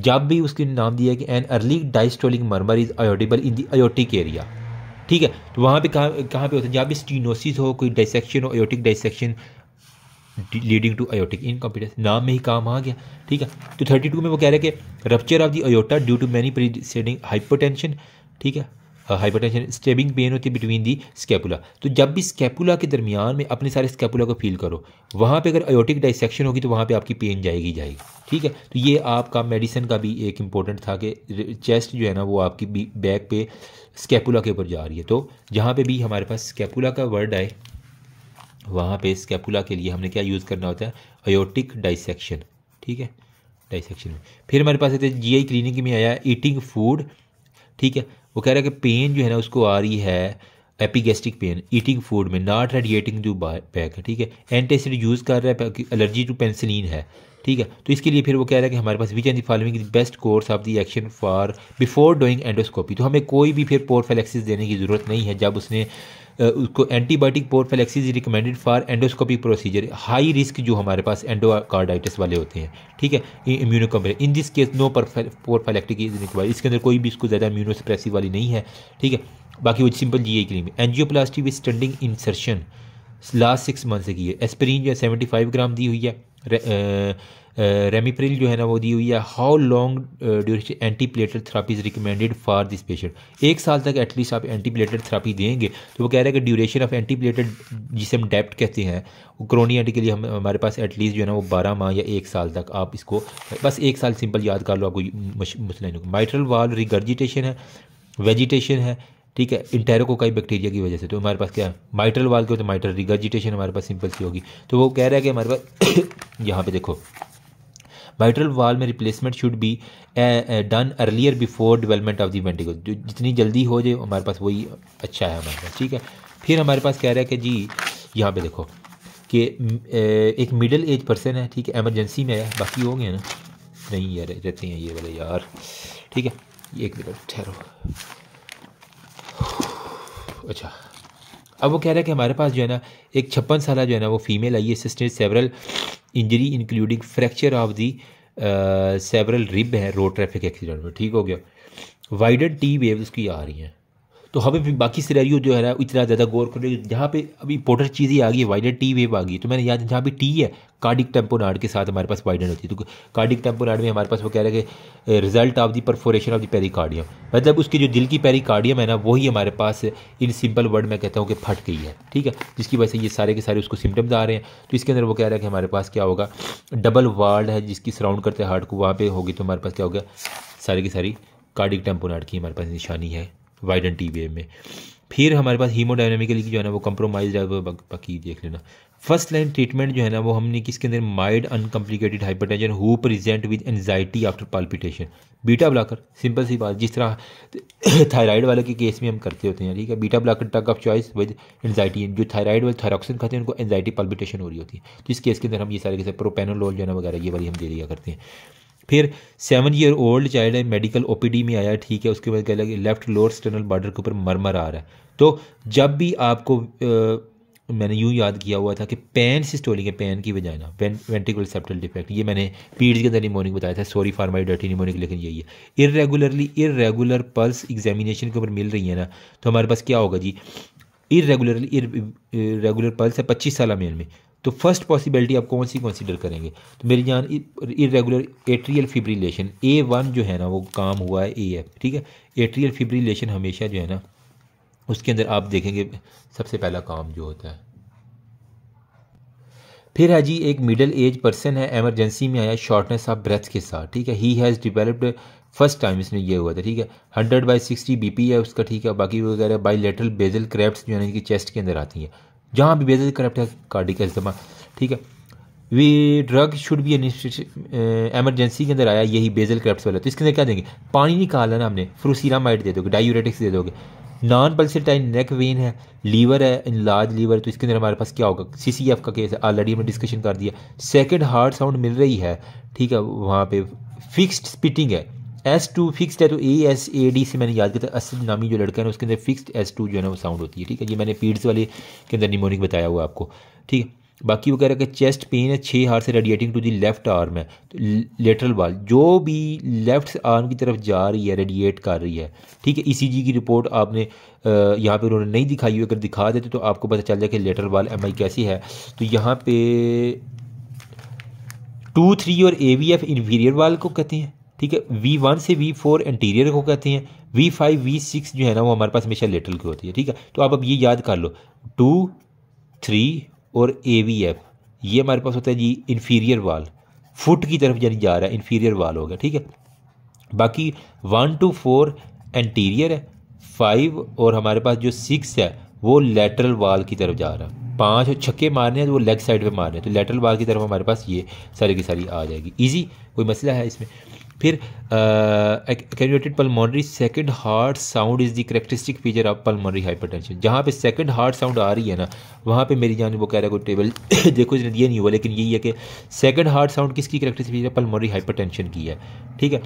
जब भी उसके नाम दिया कि an early diastolic murmur is audible in the aortic area ठीक है तो वहाँ पे कहाँ कहाँ पे होता है जहाँ भी स्टीनोसिस हो कोई डाइसेक्शन हो aortic dissection leading to aortic incompetence नाम में ही काम आ गया ठीक है तो थर्टी टू में वो कह रहे हैं कि rupture of the aorta due to many preceding hypotension ठीक है हाइपरटेंशन स्टेबिंग पेन होती है बिटवीन दी स्कैपुला तो जब भी स्कैपुला के दरमियान में अपने सारे स्कैपुला को फील करो वहाँ पे अगर अयोटिक डाइसेक्शन होगी तो वहाँ पे आपकी पेन जाएगी जाएगी ठीक है तो ये आपका मेडिसिन का भी एक इम्पोर्टेंट था कि चेस्ट जो है ना वो आपकी बैक पे स्कैपुला के ऊपर जा रही है तो जहाँ पे भी हमारे पास स्कैपुला का वर्ड आए वहाँ पर स्कैपुला के लिए हमने क्या यूज़ करना होता है अयोटिक डाइसेक्शन ठीक है डाइसेक्शन में फिर हमारे पास जी आई क्लिनिक में आया ईटिंग फूड ठीक है वो कह रहा है कि पेन जो है ना उसको आ रही है एपिगेस्टिक पेन ईटिंग फूड में नॉट रेडिएटिंग टू बैक है ठीक है एंटीसिड यूज़ कर रहा है एलर्जी टू पेंसिलिन है ठीक है तो इसके लिए फिर वो कह रहा है कि हमारे पास which and the following best course of the action for before doing endoscopy तो हमें कोई भी फिर पोर्फेलेक्सिस देने की ज़रूरत नहीं है जब उसने उसको antibiotic is recommended for endoscopic procedure high risk जो हमारे पास एंडोकार्डाइटिस वाले होते हैं ठीक है immunocompromised in this case no prophylactic is require इसके अंदर कोई भी इसको ज़्यादा इम्यूनोसप्रेसिव वाली नहीं है ठीक है बाकी वो सिंपल जी क्रीम है angioplasty with stenting insertion last six month से की है एस्परिन जो है सेवेंटी फाइव ग्राम दी हुई है रेमीप्रिल uh, जो है ना वो दी हुई है how long duration anti platelet therapy is recommended for this patient एक साल तक एटलीस्ट आप एंटी प्लेटेड थेरापी देंगे तो वो कह रहे हैं कि ड्यूरेशन ऑफ एंटी प्लेटेड जिसे हम डेप्ट कहते हैं वो क्रोनी एंटी के लिए हम हमारे पास एटलीस्ट जो है ना वो बारह माह या एक साल तक आप इसको बस एक साल सिंपल याद कर लो आपको मसला माइट्रल वाल रिगर्जिटेशन है वेजिटेशन है ठीक है इंटेरोकोकाई बैक्टीरिया की वजह से तो हमारे पास क्या है माइट्रल वाल के हो तो माइट्रल रिगर्जिटेशन हमारे पास सिंपल सी होगी तो वो कह रहा है कि हमारे पास <coughs> यहाँ पे देखो वाइट्रल वाल में replacement should be done earlier before development of the ventricle जो जितनी जल्दी हो जाए हमारे पास वही अच्छा है हमारे पास ठीक है फिर हमारे पास कह रहा है कि जी यहाँ पे देखो कि एक मिडिल एज पर्सन है ठीक है एमरजेंसी में है बाकी हो गए ना नहीं यार रहते हैं ये वाले यार ठीक है एक मिनट ठहरो अच्छा अब वो कह रहा है कि हमारे पास जो है ना एक छप्पन साल जो है ना वो फीमेल आई है sister several injury including fracture of the several rib है रोड ट्रैफिक एक्सीडेंट में ठीक हो गया वाइडन टी वेव्स की आ रही हैं तो हमें भी बाकी सिनेरियो जो है ना इतना ज़्यादा गौर करने जहाँ पे अभी इंपॉर्टेंट चीज़ ही आ गई वाइडन टी वेव आ गई तो मैंने याद जहाँ भी टी है कार्डिक टेम्पोनाड के साथ हमारे पास वाइडन होती है तो कार्डिक टेम्पोनाड में हमारे पास वो कह रहे हैं कि result of the perforation of the pericardium मतलब उसकी जो दिल की पेरिकार्डियम है ना वही हमारे पास इन सिंपल वर्ड में कहता हूँ कि फट गई है ठीक है जिसकी वजह से ये सारे के सारे उसको सिम्टम्स आ रहे हैं तो इसके अंदर वो कह रहे हैं कि हमारे पास क्या होगा डबल वार्ड है जिसकी सराउंड करते हैं हार्ट को वहाँ पर होगी तो हमारे पास क्या होगा सारे की सारी कार्डिक टेम्पोनाड की हमारे पास निशानी है वाइडन टी वेव में फिर हमारे पास हीमोडाइनमिकली जो है ना वो कम्प्रोमाइज है बाकी देख लेना फर्स्ट लाइन ट्रीटमेंट जो है ना वो हमने किसके अंदर mild uncomplicated hypertension who present with anxiety after palpitation beta blocker simple सी बात जिस तरह थायराइड <coughs> वाले के केस में हम करते होते हैं ठीक है beta blocker drug of choice with anxiety जो थायराइड वाले थायरॉक्सिन खाते हैं उनको एनजाइटी पाल्पिटेशन हो रही होती है तो इस केस के अंदर हम ये सारे के सारे प्रोपेनोलोल जो है ना वगैरह ये वाली हम दे दिया करते हैं फिर सेवन ईयर ओल्ड चाइल्ड है मेडिकल ओ में आया ठीक है उसके बाद कह कि लेफ्ट लोअर एक्सटर्नल बॉर्डर के ऊपर मरमर आ रहा है तो जब भी आपको आ, मैंने यूँ याद किया हुआ था कि पेन सिस्टोलिक है पेन की बजाय ना पेन वेंटिकुलर सेप्टल डिफेक्ट ये मैंने पीड्स के अंदर निमोनिक बताया था सॉरी फॉर डर्टी निमोनिक लेकिन यही है इरेगुलरली इरेगुलर पल्स एग्जामिनेशन के ऊपर मिल रही है ना तो हमारे पास क्या होगा जी इरेगुलरली इरेगुलर पल्स है पच्चीस साल मेल में तो फर्स्ट पॉसिबिलिटी आप कौन सी कंसिडर करेंगे तो मेरी जान irregular atrial fibrillation A one जो है ना वो काम हुआ है ए एफ ठीक है एट्रियल फिब्रिलेशन हमेशा जो है ना उसके अंदर आप देखेंगे सबसे पहला काम जो होता है फिर है जी एक मिडिल एज पर्सन है एमरजेंसी में आया शॉर्टनेस ऑफ ब्रेथ के साथ ठीक है he has developed first time इसने ये हुआ था ठीक है हंड्रेड बाई सिक्सटी बी है उसका ठीक है बाकी वगैरह बाई लेटरल बेजल क्रैप्स जो है ना चेस्ट के अंदर आती हैं जहाँ भी बेजल करप्ट है कार्डी का इस्तेमाल ठीक है way drug should be emergency के अंदर आया यही बेजल करप्ट वाला तो इसके अंदर क्या देंगे पानी निकालना ना हमने माइट दे दोगे डायूरेटिक्स दे दोगे नॉन पल्सिटाइन नेक वेन है लीवर है इन लार्ज लीवर तो इसके अंदर हमारे पास क्या होगा सी सी एफ का केस है ऑलरेडी हमने डिस्कशन कर दिया सेकेंड हार्ट साउंड मिल रही है ठीक है वहाँ पे फिक्स्ड स्पिटिंग है एस टू फिक्सड है तो ए एस ए डी से मैंने याद किया था असद नामी जो लड़का है उसके अंदर फिक्सड एस टू जो है ना वो साउंड होती है ठीक है ये मैंने पीड्स वाले के अंदर निमोनिक बताया हुआ आपको ठीक है बाकी वो कह रहा है कि चेस्ट पेन है छः हार से radiating to the left arm है तो लेटरल वाल जो भी लेफ्ट आर्म की तरफ जा रही है रेडिएट कर रही है ठीक है ई की रिपोर्ट आपने यहाँ पे उन्होंने नहीं दिखाई हुई अगर दिखा देते तो आपको पता चल जाए कि लेटरल वाल एम कैसी है तो यहाँ पे टू थ्री और ए वी एफ इन्फीरियर वाल को कहते हैं ठीक है वी वन से वी फोर इंटीरियर को कहते हैं वी फाइव वी सिक्स जो है ना वो हमारे पास हमेशा लेटरल की होती है ठीक है तो आप अब ये याद कर लो टू थ्री और ए वी एफ ये हमारे पास होता है जी इन्फीरियर वाल फुट की तरफ यानी जा रहा है इन्फीरियर वाल हो गया ठीक है बाकी वन टू फोर एंटीरियर है फाइव और हमारे पास जो सिक्स है वो लेटरल वाल की तरफ जा रहा है पाँच और छक्के मारने हैं तो वो लेग साइड पे मारने हैं तो लेटरल वाल की तरफ हमारे पास ये सारी की सारी आ जाएगी इजी कोई मसला है इसमें फिर carotid pulmonary second heart sound is the characteristic feature of pulmonary hypertension जहाँ पे सेकेंड हार्ट साउंड आ रही है ना वहाँ पे मेरी जान वो कह रहा है कोई टेबल <coughs> देखो दिया नहीं हुआ लेकिन यही है कि सेकेंड हार्ट साउंड किसकी करेक्टरिस्टिक फीचर पल्मोनरी हाइपरटेंशन की है ठीक है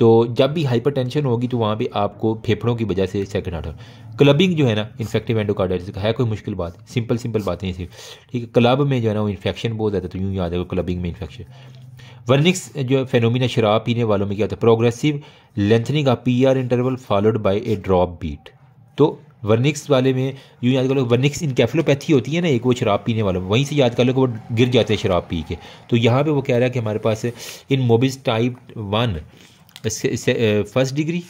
तो जब भी टेंशन होगी तो वहाँ पर आपको फेफड़ों की वजह से सेकंड हार्ट क्लबिंग जो है ना इन्फेक्टिव एंडोकार्डाइटिस का है कोई मुश्किल बात सिंपल सिंपल बात नहीं सिर्फ ठीक है क्लब में जो है ना वो इन्फेक्शन बहुत ज़्यादा तो यूँ याद है क्लबिंग में इन्फेक्शन वर्निक्स जो फेनोमिना शराब पीने वालों में क्या होता है progressive lengthening of P R interval followed by a drop beat तो वर्निक्स वाले में यूँ याद कर लो वर्निक्स इनकेफलोपैथी होती है ना एक वो शराब पीने वालों में वहीं से याद कर लो कि वो गिर जाते हैं शराब पी के तो यहाँ पे वो कह रहा है कि हमारे पास in Mobitz type one first degree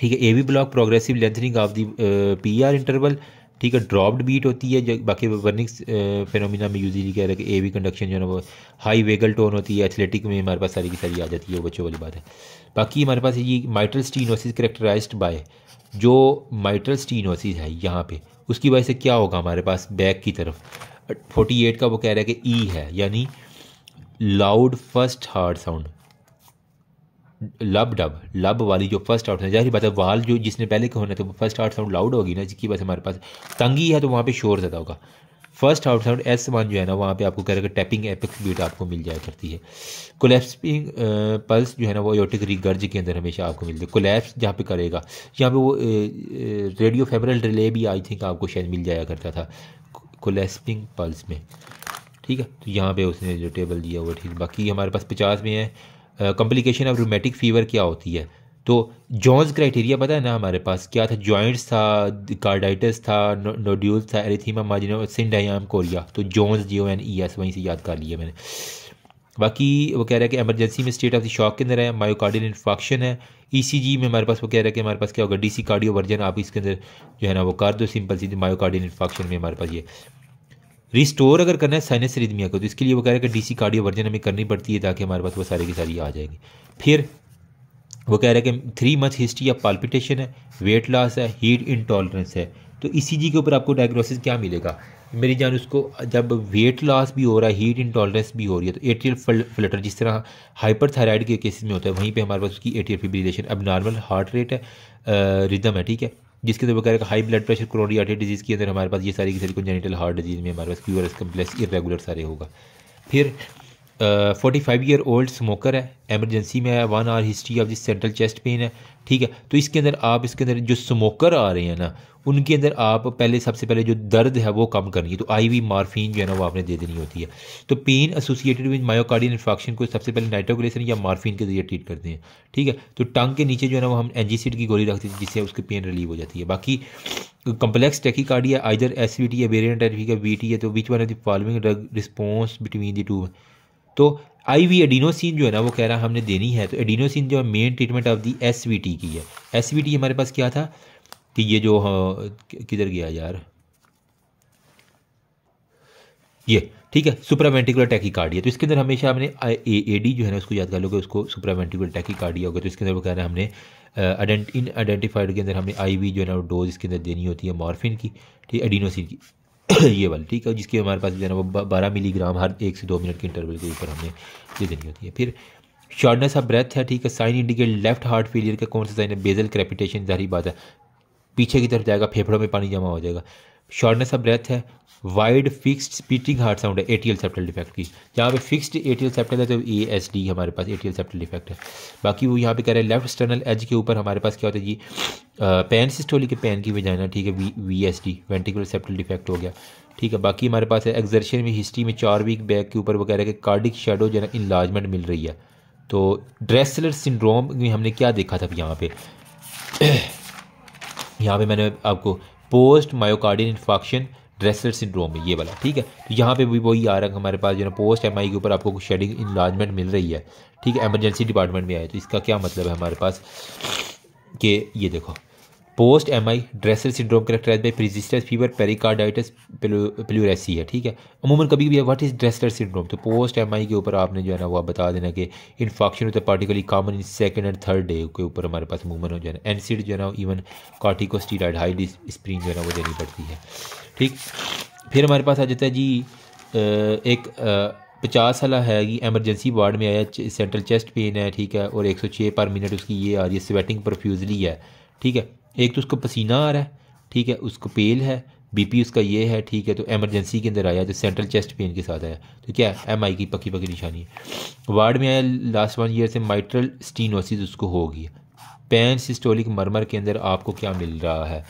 ठीक है A B block progressive lengthening of the P R interval ठीक है ड्रॉप्ड बीट होती है जो बाकी वर्निंग फेनोमिना में यूजली कह रहा है कि ए वी कंडक्शन जो है ना वो हाई वेगल टोन होती है एथलेटिक में हमारे पास सारी की सारी आ जाती है वो बच्चों वाली बात है बाकी हमारे पास ये माइट्रल स्टीनोसिस करेक्टराइज बाय जो माइट्रल स्टीनोसिस है यहाँ पे उसकी वजह से क्या होगा हमारे पास बैक की तरफ फोर्टी एट का वो कह रहा है कि ई e है यानी loud first heart sound lub dub lub वाली जो फर्स्ट आउट है जाहिर बात है वाल जो जिसने पहले कहा होना था तो वो फर्स्ट आउट साउंड लाउड होगी ना जिसकी बात हमारे पास तंगी है तो वहाँ पे शोर ज़्यादा होगा first heart sound S one जो है ना वहाँ पे आपको कह है टैपिंग एपिक्स बीट आपको मिल जाया करती है कोलेप्सिंग पल्स जो है ना वो योटिक रिगर्ज के अंदर हमेशा आपको मिलती है कोलेप्स जहाँ पे करेगा यहाँ पे वो रेडियो फेबरल रिले भी आई थिंक आपको शायद मिल जाया करता था कोलेप्सिंग पल्स में ठीक है तो यहाँ पे उसने जो टेबल दिया वो ठीक बाकी हमारे पास पचास में है कॉम्प्लिकेशन ऑफ रोमेटिक फीवर क्या होती है तो जॉन्स क्राइटेरिया पता है ना हमारे पास क्या था जॉइंट्स था कार्डाइटिस था नोड्यूल्स था एरिथीमा माजिनो सिंडाइम कोरिया तो Jones J O N E S वहीं से याद कर लिया मैंने बाकी वो कह रहा है कि एमरजेंसी में स्टेट ऑफ द शॉक के अंदर है मायोकार्डियल इन्फेक्शन है ईसीजी e में हमारे पास वो कह रहा है कि हमारे पास क्या होगा डीसी कार्डियो वर्जन आप इसके अंदर जो है ना वो कर दो सिंपल सी मायोकार्डियल इन्फॉक्शन में हमारे पास ये रिस्टोर अगर करना है साइनस रिदमिया को तो इसके लिए वो कह रहे हैं कि डीसी कार्डियो वर्जन हमें करनी पड़ती है ताकि हमारे पास वो सारी की सारी आ जाएगी फिर वो कह रहे हैं कि three month history of palpitation है वेट लॉस है हीट इंटॉलरेंस है तो इसी जी के ऊपर आपको डायग्नोसिस क्या मिलेगा मेरी जान उसको जब वेट लॉस भी हो रहा है हीट इंटॉलरेंस भी हो रही है तो एट्रियल फ्लटर जिस तरह हाइपर थायराइड के केसेस में होता है वहीं पे हमारे पास उसकी एट्रियल फिब्रिलेशन अब नॉर्मल हार्ट रेट है रिदम है ठीक है जिसके अंदर वगैरह का high blood pressure coronary artery disease के अंदर हमारे पास ये सारी की सारी को जेनिटल हार्ट डिजीज़ में हमारे पास क्यूआरएस कम्प्लेक्स इरेगुलर सारे होगा फिर forty five year old smoker है एमरजेंसी में है वन आवर हिस्ट्री ऑफ जिस सेंट्रल चेस्ट पेन है ठीक है तो इसके अंदर आप इसके अंदर जो स्मोकर आ रहे हैं ना उनके अंदर आप पहले सबसे पहले जो दर्द है वो कम करनी है तो आई वी मार्फिन जो है ना वो आपने दे देनी होती है तो pain associated with myocardial infection को सबसे पहले नाइट्रोग्लेसन या मार्फिन के जरिए ट्रीट करते हैं ठीक है तो टंग के नीचे जो है ना वो हम एनजीसीड की गोली रखते हैं जिससे उसकी पेन रिलीव हो जाती है बाकी complex tachycardia either S V T या वेरियंट एरफी का वी टी है तो which one of the following drug response between the two तो आई वी एडिनोसिन जो है ना वो कह रहा हमने देनी है तो एडिनोसिन जो है main treatment of the S V T की है एस वी टी हमारे पास क्या था कि ये जो हाँ, किधर गया यार ये ठीक है सुप्रावेंटिकुलर टैकिकार्डिया तो इसके अंदर हमेशा हमने ए ए, डी जो है ना उसको याद कर लोगे उसको सुप्रावेंटिकुलर टैकिकार्डिया होगा तो इसके अंदर वो कह रहे हैं हमने आइडेंट इन आइडेंटिफाइड के अंदर हमने आई वी जो है ना वो डोज इसके अंदर देनी होती है मॉर्फिन की ठीक है एडिनोसिन की <coughs> ये वाली ठीक है जिसकी हमारे पास जाना वो बारह मिलीग्राम हर एक से दो मिनट के इंटरवल के ऊपर हमने ये देनी होती है फिर शॉर्टनेस ऑफ ब्रेथ है ठीक है sign indicate left heart failure का कौन सा साइन है बेजल क्रेपिटेशन जारी बात है पीछे की तरफ जाएगा फेफड़ों में पानी जमा हो जाएगा शॉर्टनेस ऑफ ब्रेथ है wide fixed splitting heart sound है एटीएल सेप्टल डिफेक्ट की यहाँ पे फिक्स्ड एटीएल सेप्टल है तो ए एस डी हमारे पास एटीएल सेप्टल डिफेक्ट है बाकी वो यहाँ पे कह रहे हैं लेफ्ट एक्सटर्नल एज के ऊपर हमारे पास क्या होता है जी पैन सिस्टोली के पैन की ना ठीक है V V S D ventricular septal defect हो गया ठीक है बाकी हमारे पास है एक्जर्शन में हिस्ट्री में चार वीक बैक के ऊपर वो कह रहे हैं कि कार्डिक शेडो जो है ना इलाजमेंट मिल रही है तो ड्रेसलर सिंड्रोम में हमने क्या देखा था यहाँ पे यहाँ पे मैंने आपको post myocardial infarction Dressler syndrome है ये वाला ठीक है तो यहाँ पे भी वही आ रहा है हमारे पास जो है पोस्ट एम के ऊपर आपको शेडिंग इन्लाजमेंट मिल रही है ठीक है एमरजेंसी डिपार्टमेंट में आए तो इसका क्या मतलब है हमारे पास कि ये देखो post M I Dressler syndrome characterized by persistent fever pericarditis pleurisy है ठीक है अमूमन कभी है व्हाट इज ड्रेसर सिंड्रोम तो पोस्ट एम आई के ऊपर आपने जो है ना वो बता देना कि इन्फेक्शन होता है particularly common in second and third day के ऊपर हमारे पास अमूमन हो जाना एनसीड जो है ना इवन कार्टिकोस्टीराइड हाई स्प्रीन जो है ना वो देनी पड़ती है ठीक फिर हमारे पास आ जाता है जी एक पचास साल है कि एमरजेंसी वार्ड में आया सेंट्रल चेस्ट पेन है ठीक है और एक सौ छः पर मिनट उसकी ये आ रही है स्वेटिंग परफ्यूजली है ठीक है एक तो उसको पसीना आ रहा है ठीक है उसको पेल है बीपी उसका ये है ठीक है तो एमरजेंसी के अंदर आया जो सेंट्रल चेस्ट पेन के साथ आया तो क्या है एम आई की पक्की पक्की निशानी है वार्ड में आया लास्ट वन ईयर से माइट्रल स्टीनोसिस उसको होगी पैन सिस्टोलिक मरमर के अंदर आपको क्या मिल रहा है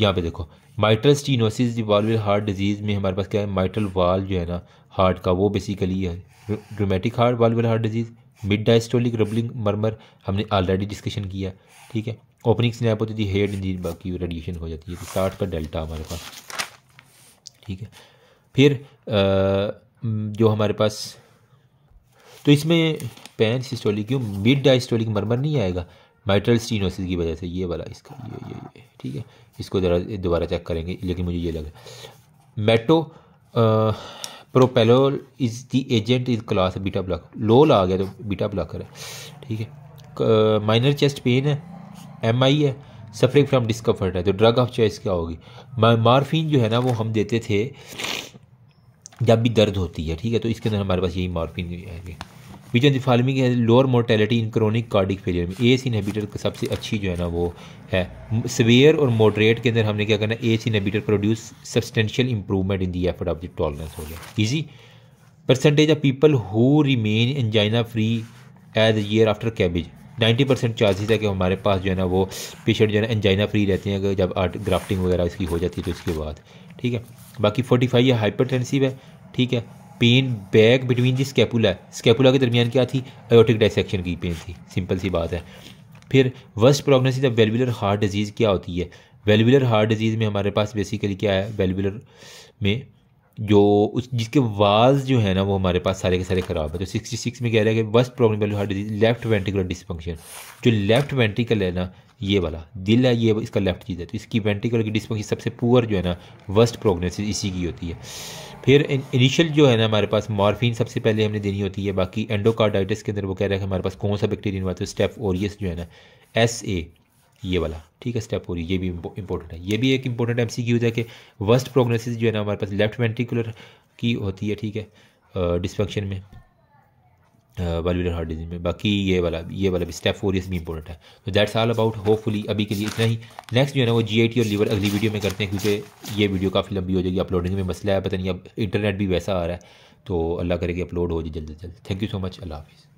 यहाँ पे देखो mitral stenosis valve heart disease में हमारे पास क्या है माइट्रल वाल जो है ना हार्ट का वो बेसिकली है rheumatic heart valve heart disease mid diastolic rumbling murmur हमने ऑलरेडी डिस्कशन किया ठीक है ओपनिंग स्नैप होती थी हेड इंजीन बाकी रेडिएशन हो जाती है तो साठ का डेल्टा हमारे पास ठीक है फिर आ, जो हमारे पास तो इसमें पैन सिस्टोलिक क्यों मिड डाइस्टोलिक मरमर नहीं आएगा माइट्रल स्टीनोसिस की वजह से ये वाला इसका ये ये ठीक है इसको ज़रा दोबारा चेक करेंगे लेकिन मुझे ये लगा metoprolol is the agent is class beta block लोल आ गया तो बीटा ब्लॉकर है ठीक है माइनर चेस्ट पेन है एम आई है सफरिंग फ्रॉम डिस्कम्फर्ट है तो ड्रग ऑफ चॉइस क्या होगी मार्फिन जो है ना वो हम देते थे जब भी दर्द होती है ठीक है तो इसके अंदर हमारे पास यही मार्फिन आएंगे विच ऑफ द फॉलोइंग है lower mortality in chronic cardiac failure में एस इनहेबिटर का सबसे अच्छी जो है ना वो है सवेयर और मॉडरेट के अंदर हमने क्या करना है ACE inhibitor produce substantial improvement in the effort of the tolerance हो गया ईजी percentage of people who remain angina free as year after CABG ninety percent charges है कि हमारे पास जो है ना वो पेशेंट जो है ना एंजाइना फ्री रहते हैं अगर जब आर्ट ग्राफ्टिंग वगैरह इसकी हो जाती है तो इसके बाद ठीक है बाकी फोर्टी फाइव हाइपर हाइपरटेंसिव है ठीक है pain back between the scapula scapula के दरमियान क्या थी एयोटिक डाइसेक्शन की पेन थी सिंपल सी बात है फिर worst prognosis of valvular heart disease क्या होती है वेलवुलर हार्ट डिजीज़ में हमारे पास बेसिकली क्या है वेलवुलर में जो उस जिसके वाज जो है ना वो हमारे पास सारे के सारे ख़राब है तो सिक्सटी सिक्स में कह रहा है कि वर्स्ट प्रॉब्लम वाली heart disease left ventricular dysfunction जो लेफ्ट वेंटिकल है ना ये वाला दिल है ये इसका लेफ्ट चीज़ है तो इसकी वेंटिकुलर की डिसफंक्शन सबसे पुअर जो है ना वर्स्ट प्रोग्नोसिस इसी की होती है फिर इनिशियल जो है ना हमारे पास मॉर्फिन सबसे पहले हमने देनी होती है बाकी एंडोकार्डाइटिस के अंदर वो कह रहा है कि हमारे पास कौन सा बैक्टीरिया स्टेफ तो ओरियस जो है ना एस ए ये वाला ठीक है स्टेप फोर ये भी इंपॉर्टेंट है ये भी एक इंपॉर्टेंट एम सी है कि वर्स्ट प्रोग्नोसिस जो है ना हमारे पास लेफ्ट वेंट्रिकुलर की होती है ठीक है डिस्फंक्शन में वालविलर हार्ट डिजीज में बाकी ये वाला ये वाला भी स्टेप फोर भी इंपॉर्टेंट है तो दैट्स ऑल अबाउट होपफुली अभी के लिए इतना ही नेक्स्ट जो है ना वो जी और लीवर अगली वीडियो में करते हैं क्योंकि ये वीडियो काफ़ी लंबी हो जाएगी अपलोडिंग में मसला है पता नहीं अब इंटरनेट भी वैसा आ रहा है तो अल्लाह करेगी अपलोड हो जाए जल्द से जल्द थैंक यू सो मच अल्लाह हाफिज़